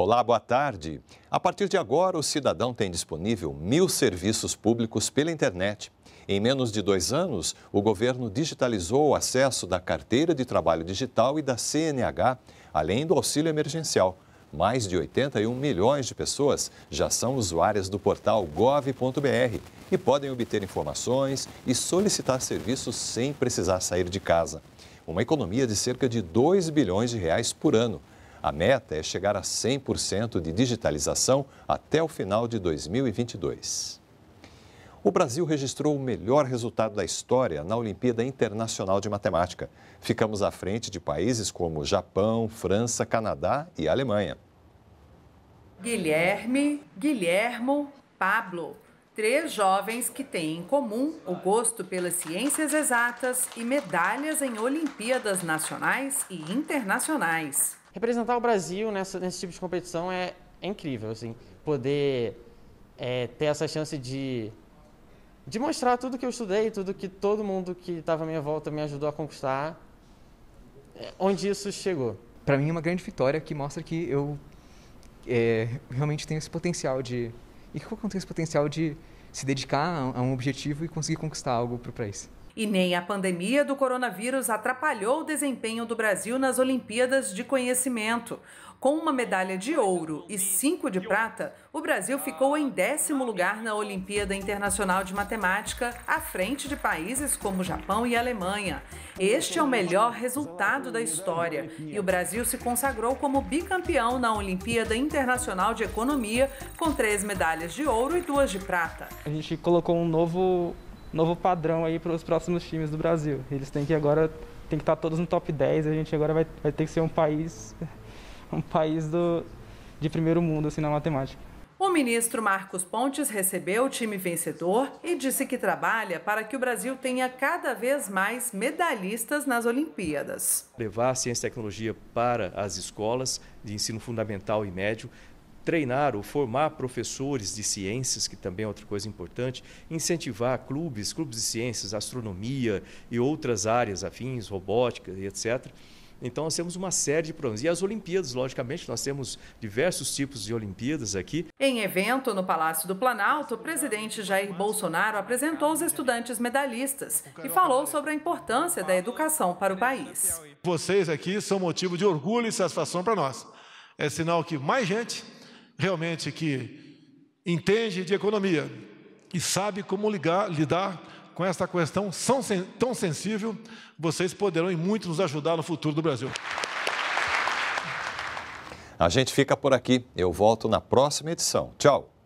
Olá, boa tarde. A partir de agora, o cidadão tem disponível mil serviços públicos pela internet. Em menos de dois anos, o governo digitalizou o acesso da carteira de trabalho digital e da CNH, além do auxílio emergencial. Mais de 81 milhões de pessoas já são usuárias do portal gov.br e podem obter informações e solicitar serviços sem precisar sair de casa. Uma economia de cerca de 2 bilhões de reais por ano a meta é chegar a 100% de digitalização até o final de 2022. O Brasil registrou o melhor resultado da história na Olimpíada Internacional de Matemática. Ficamos à frente de países como Japão, França, Canadá e Alemanha. Guilherme, Guilhermo, Pablo. Três jovens que têm em comum o gosto pelas ciências exatas e medalhas em Olimpíadas nacionais e internacionais. Representar o Brasil nessa, nesse tipo de competição é, é incrível, assim, poder é, ter essa chance de, de mostrar tudo que eu estudei, tudo que todo mundo que estava à minha volta me ajudou a conquistar, é, onde isso chegou. Para mim é uma grande vitória que mostra que eu é, realmente tenho esse potencial de... E que eu tenho esse potencial de se dedicar a um objetivo e conseguir conquistar algo para o país e nem a pandemia do coronavírus atrapalhou o desempenho do Brasil nas Olimpíadas de Conhecimento. Com uma medalha de ouro e cinco de prata, o Brasil ficou em décimo lugar na Olimpíada Internacional de Matemática, à frente de países como Japão e Alemanha. Este é o melhor resultado da história e o Brasil se consagrou como bicampeão na Olimpíada Internacional de Economia, com três medalhas de ouro e duas de prata. A gente colocou um novo novo padrão aí para os próximos times do Brasil. Eles têm que agora tem que estar tá todos no top 10, a gente agora vai, vai ter que ser um país um país do, de primeiro mundo assim na matemática. O ministro Marcos Pontes recebeu o time vencedor e disse que trabalha para que o Brasil tenha cada vez mais medalhistas nas Olimpíadas. Levar a ciência e tecnologia para as escolas de ensino fundamental e médio, treinar ou formar professores de ciências, que também é outra coisa importante, incentivar clubes, clubes de ciências, astronomia e outras áreas afins, robótica e etc. Então nós temos uma série de programas. E as Olimpíadas, logicamente, nós temos diversos tipos de Olimpíadas aqui. Em evento no Palácio do Planalto, o presidente Jair Bolsonaro apresentou os estudantes medalhistas e falou sobre a importância da educação para o país. Vocês aqui são motivo de orgulho e satisfação para nós. É sinal que mais gente realmente que entende de economia e sabe como ligar, lidar com esta questão tão sensível, vocês poderão e muito nos ajudar no futuro do Brasil. A gente fica por aqui. Eu volto na próxima edição. Tchau!